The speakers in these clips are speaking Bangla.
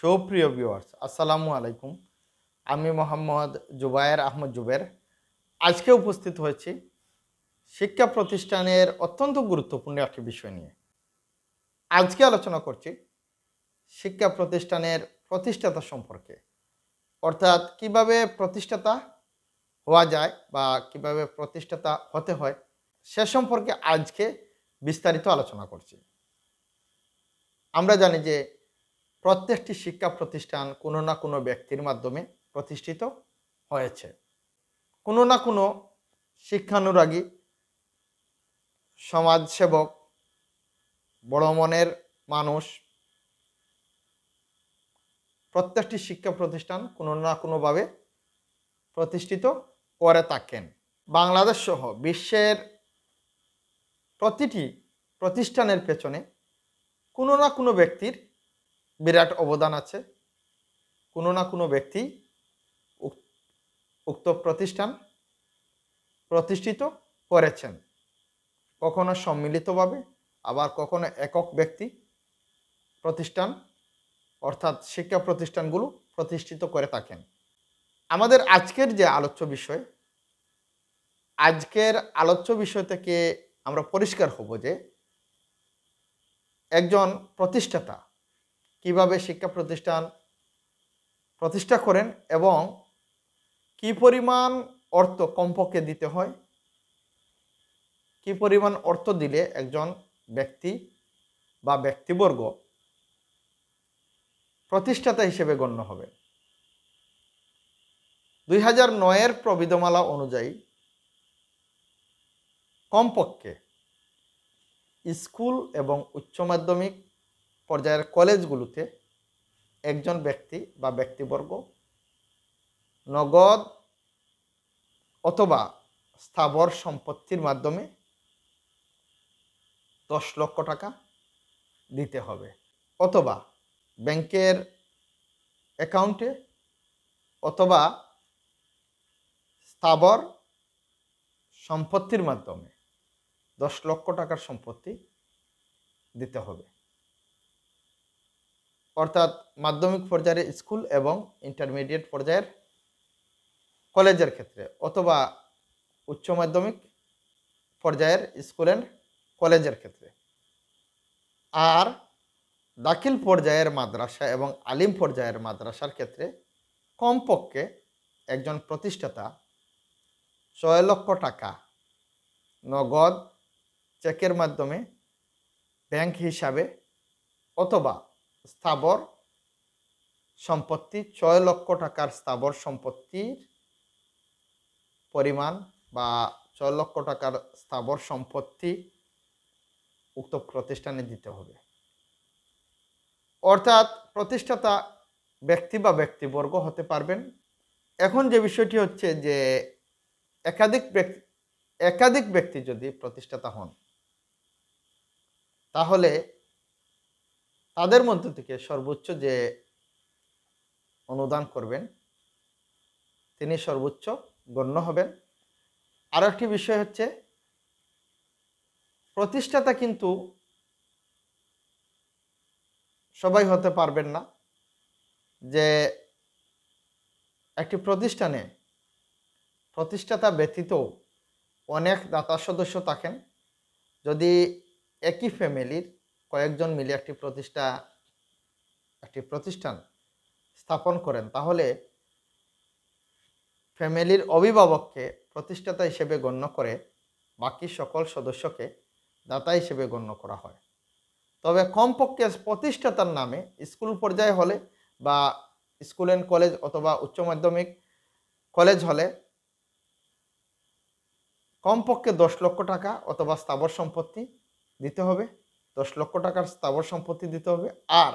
সুপ্রিয় ভিউয়ার্স আসসালামু আলাইকুম আমি মোহাম্মদ জুবায়ের আহমদ জুবের আজকে উপস্থিত হয়েছি শিক্ষা প্রতিষ্ঠানের অত্যন্ত গুরুত্বপূর্ণ একটি বিষয় নিয়ে আজকে আলোচনা করছি শিক্ষা প্রতিষ্ঠানের প্রতিষ্ঠাতা সম্পর্কে অর্থাৎ কিভাবে প্রতিষ্ঠাতা হওয়া যায় বা কিভাবে প্রতিষ্ঠাতা হতে হয় সে সম্পর্কে আজকে বিস্তারিত আলোচনা করছি আমরা জানি যে প্রত্যেকটি শিক্ষা প্রতিষ্ঠান কোনো না কোনো ব্যক্তির মাধ্যমে প্রতিষ্ঠিত হয়েছে কোনো না কোনো শিক্ষানুরাগী সমাজসেবক বড় মনের মানুষ প্রত্যেকটি শিক্ষা প্রতিষ্ঠান কোনো না কোনোভাবে প্রতিষ্ঠিত করে থাকেন বাংলাদেশ সহ বিশ্বের প্রতিটি প্রতিষ্ঠানের পেছনে কোনো না কোনো ব্যক্তির বিরাট অবদান আছে কোনো না কোনো ব্যক্তি উক্ত প্রতিষ্ঠান প্রতিষ্ঠিত করেছেন কখনো সম্মিলিতভাবে আবার কখনো একক ব্যক্তি প্রতিষ্ঠান অর্থাৎ শিক্ষা প্রতিষ্ঠানগুলো প্রতিষ্ঠিত করে থাকেন আমাদের আজকের যে আলোচ্য বিষয় আজকের আলোচ্য বিষয় থেকে আমরা পরিষ্কার হব যে একজন প্রতিষ্ঠাতা কিভাবে শিক্ষা প্রতিষ্ঠান প্রতিষ্ঠা করেন এবং কি পরিমাণ অর্থ কমপক্ষে দিতে হয় কি পরিমাণ অর্থ দিলে একজন ব্যক্তি বা ব্যক্তিবর্গ প্রতিষ্ঠাতা হিসেবে গণ্য হবে দুই হাজার নয়ের প্রবিধমালা অনুযায়ী কমপক্ষে স্কুল এবং উচ্চ মাধ্যমিক পর্যায়ের কলেজগুলোতে একজন ব্যক্তি বা ব্যক্তিবর্গ নগদ অথবা স্থাবর সম্পত্তির মাধ্যমে দশ লক্ষ টাকা দিতে হবে অথবা ব্যাংকের অ্যাকাউন্টে অথবা স্থাবর সম্পত্তির মাধ্যমে দশ লক্ষ টাকার সম্পত্তি দিতে হবে অর্থাৎ মাধ্যমিক পর্যায়ের স্কুল এবং ইন্টারমিডিয়েট পর্যায়ের কলেজের ক্ষেত্রে অথবা উচ্চ মাধ্যমিক পর্যায়ের স্কুল অ্যান্ড কলেজের ক্ষেত্রে আর দাখিল পর্যায়ের মাদ্রাসা এবং আলিম পর্যায়ের মাদ্রাসার ক্ষেত্রে কমপক্ষে একজন প্রতিষ্ঠাতা ছয় লক্ষ টাকা নগদ চেকের মাধ্যমে ব্যাংক হিসাবে অথবা স্থাবর সম্পত্তি ছয় লক্ষ টাকার স্থাবর সম্পত্তির পরিমাণ বা ছয় লক্ষ টাকার স্থাবর সম্পত্তি উক্ত প্রতিষ্ঠানে দিতে হবে অর্থাৎ প্রতিষ্ঠাতা ব্যক্তি বা ব্যক্তিবর্গ হতে পারবেন এখন যে বিষয়টি হচ্ছে যে একাধিক ব্যক্তি একাধিক ব্যক্তি যদি প্রতিষ্ঠাতা হন তাহলে তাদের মধ্য থেকে সর্বোচ্চ যে অনুদান করবেন তিনি সর্বোচ্চ গণ্য হবেন আর একটি বিষয় হচ্ছে প্রতিষ্ঠাতা কিন্তু সবাই হতে পারবেন না যে একটি প্রতিষ্ঠানে প্রতিষ্ঠাতা ব্যতীত অনেক দাতা সদস্য থাকেন যদি একই ফ্যামিলির কয়েকজন মিলে একটি প্রতিষ্ঠা একটি প্রতিষ্ঠান স্থাপন করেন তাহলে ফ্যামিলির অভিভাবককে প্রতিষ্ঠাতা হিসেবে গণ্য করে বাকি সকল সদস্যকে দাতা হিসেবে গণ্য করা হয় তবে কমপক্ষে প্রতিষ্ঠাতার নামে স্কুল পর্যায়ে হলে বা স্কুল অ্যান্ড কলেজ অথবা উচ্চ মাধ্যমিক কলেজ হলে কমপক্ষে দশ লক্ষ টাকা অথবা স্থাবর সম্পত্তি দিতে হবে দশ লক্ষ টাকার স্থাবর সম্পত্তি দিতে হবে আর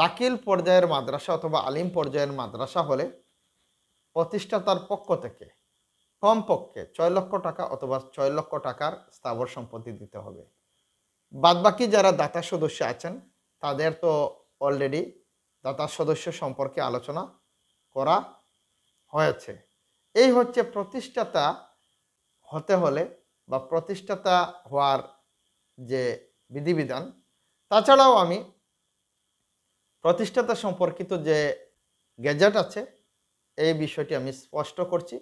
দাখিল পর্যায়ের মাদ্রাসা অথবা আলিম পর্যায়ের মাদ্রাসা হলে প্রতিষ্ঠাতার পক্ষ থেকে কমপক্ষে ছয় লক্ষ টাকা অথবা ছয় লক্ষ টাকার স্থাবর সম্পত্তি দিতে হবে বাদবাকি যারা দাতা সদস্য আছেন তাদের তো অলরেডি দাতা সদস্য সম্পর্কে আলোচনা করা হয়েছে এই হচ্ছে প্রতিষ্ঠাতা হতে হলে বা প্রতিষ্ঠাতা হওয়ার যে বিধিবিধান তাছাড়াও আমি প্রতিষ্ঠাতা সম্পর্কিত যে গ্যাজেট আছে এই বিষয়টি আমি স্পষ্ট করছি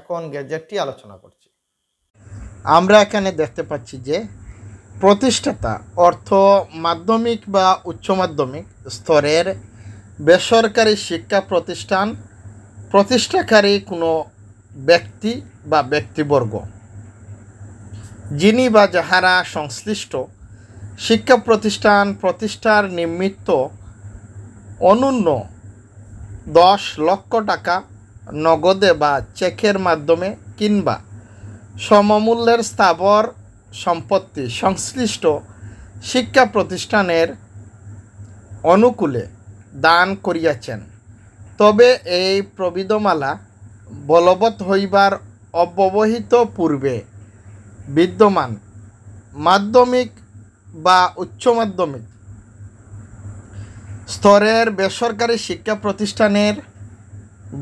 এখন গ্যাজেটটি আলোচনা করছি আমরা এখানে দেখতে পাচ্ছি যে প্রতিষ্ঠাতা অর্থ মাধ্যমিক বা উচ্চ মাধ্যমিক স্তরের বেসরকারি শিক্ষা প্রতিষ্ঠান প্রতিষ্ঠাকারী কোনো ব্যক্তি বা ব্যক্তিবর্গ যিনি বা যাহারা সংশ্লিষ্ট শিক্ষা প্রতিষ্ঠান প্রতিষ্ঠার নিমিত্ত অনুন্য দশ লক্ষ টাকা নগদে বা চেকের মাধ্যমে কিংবা সমমূল্যের স্থাবর সম্পত্তি সংশ্লিষ্ট শিক্ষা প্রতিষ্ঠানের অনুকূলে দান করিয়াছেন তবে এই প্রবিদমালা বলবৎ হইবার অব্যবহিত পূর্বে বিদ্যমান মাধ্যমিক বা উচ্চ মাধ্যমিক স্তরের বেসরকারি শিক্ষা প্রতিষ্ঠানের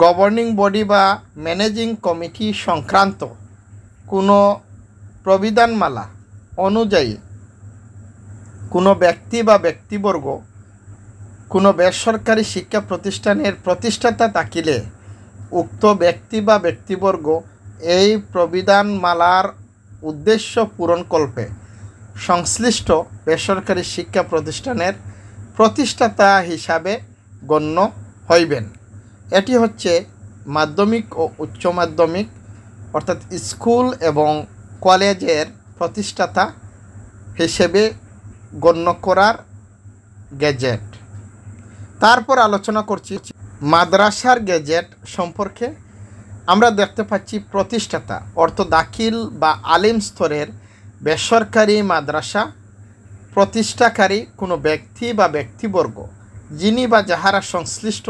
গভর্নিং বডি বা ম্যানেজিং কমিটি সংক্রান্ত কোনো প্রবিধানমালা অনুযায়ী কোনো ব্যক্তি বা ব্যক্তিবর্গ কোনো বেসরকারি শিক্ষা প্রতিষ্ঠানের প্রতিষ্ঠাতা থাকিলে উক্ত ব্যক্তি বা ব্যক্তিবর্গ এই প্রবিধানমালার উদ্দেশ্য পূরণকল্পে সংশ্লিষ্ট বেসরকারি শিক্ষা প্রতিষ্ঠানের প্রতিষ্ঠাতা হিসাবে গণ্য হইবেন এটি হচ্ছে মাধ্যমিক ও উচ্চ মাধ্যমিক অর্থাৎ স্কুল এবং কলেজের প্রতিষ্ঠাতা হিসেবে গণ্য করার গ্যাজেট তারপর আলোচনা করছি মাদ্রাসার গ্যাজেট সম্পর্কে আমরা দেখতে পাচ্ছি প্রতিষ্ঠাতা অর্থ দাখিল বা আলিম স্তরের বেসরকারি মাদ্রাসা প্রতিষ্ঠাকারী কোনো ব্যক্তি বা ব্যক্তিবর্গ যিনি বা যাহারা সংশ্লিষ্ট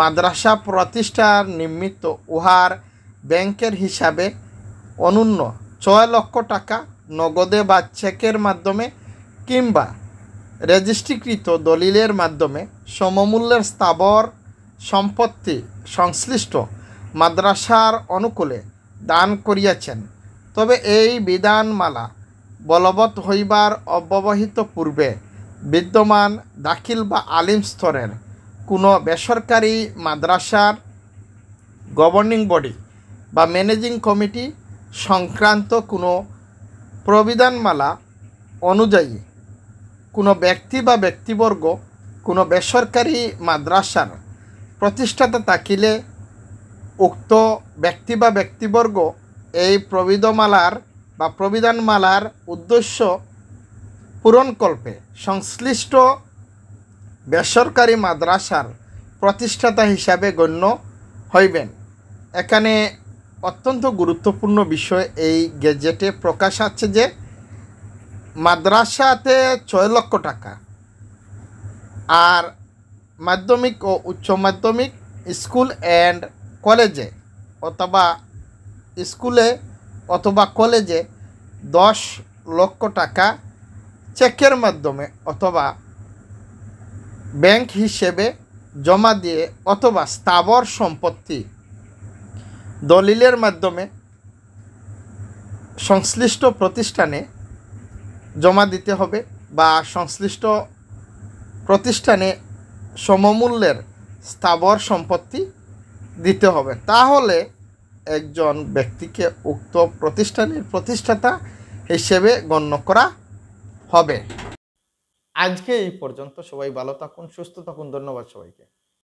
মাদ্রাসা প্রতিষ্ঠার নিমিত্ত উহার ব্যাংকের হিসাবে অনুন্য ছয় লক্ষ টাকা নগদে বা চেকের মাধ্যমে কিংবা রেজিস্ট্রিকৃত দলিলের মাধ্যমে সমমূল্যের স্থাবর সম্পত্তি সংশ্লিষ্ট মাদ্রাসার অনুকূলে দান করিয়াছেন তবে এই বিধানমালা বলবৎ হইবার অব্যবহিত পূর্বে বিদ্যমান দাখিল বা আলিম স্তরের কোনো বেসরকারি মাদ্রাসার গভর্নিং বডি বা ম্যানেজিং কমিটি সংক্রান্ত কোনো প্রবিধানমালা অনুযায়ী কোনো ব্যক্তি বা ব্যক্তিবর্গ কোনো বেসরকারি মাদ্রাসার প্রতিষ্ঠাতা থাকিলে উক্ত ব্যক্তি বা ব্যক্তিবর্গ এই প্রবিধমালার বা প্রবিধানমালার উদ্দেশ্য পূরণকল্পে সংশ্লিষ্ট বেসরকারি মাদ্রাসার প্রতিষ্ঠাতা হিসাবে গণ্য হইবেন এখানে অত্যন্ত গুরুত্বপূর্ণ বিষয় এই গেজেটে প্রকাশ আছে যে মাদ্রাসাতে ছয় লক্ষ টাকা আর মাধ্যমিক ও উচ্চ মাধ্যমিক স্কুল অ্যান্ড কলেজে অথবা স্কুলে অথবা কলেজে দশ লক্ষ টাকা চেকের মাধ্যমে অথবা ব্যাংক হিসেবে জমা দিয়ে অথবা স্থাবর সম্পত্তি দলিলের মাধ্যমে সংশ্লিষ্ট প্রতিষ্ঠানে জমা দিতে হবে বা সংশ্লিষ্ট প্রতিষ্ঠানে সমমূল্যের স্থাবর সম্পত্তি দিতে হবে তাহলে একজন ব্যক্তিকে উক্ত প্রতিষ্ঠানের প্রতিষ্ঠাতা হিসেবে গণ্য করা হবে আজকে এই পর্যন্ত সবাই ভালো থাকুন সুস্থ থাকুন ধন্যবাদ সবাইকে